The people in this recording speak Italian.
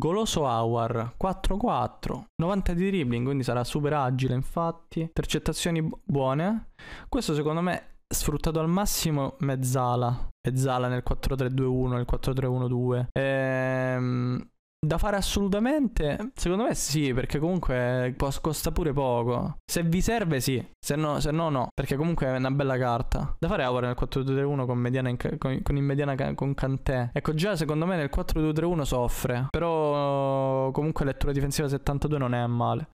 Goloso Hour 4-4, 90 di dribbling, quindi sarà super agile infatti. Intercettazioni buone. Questo secondo me sfruttato al massimo mezzala. Mezzala nel 4-3-2-1, nel 4-3-1-2. Ehm da fare assolutamente? Secondo me sì, perché comunque costa pure poco. Se vi serve sì, se no, se no, no, perché comunque è una bella carta. Da fare ora nel 4-2-3-1 con, mediana in, con, con in mediana con Cantè. Ecco già secondo me nel 4-2-3-1 soffre, però comunque lettura difensiva 72 non è male.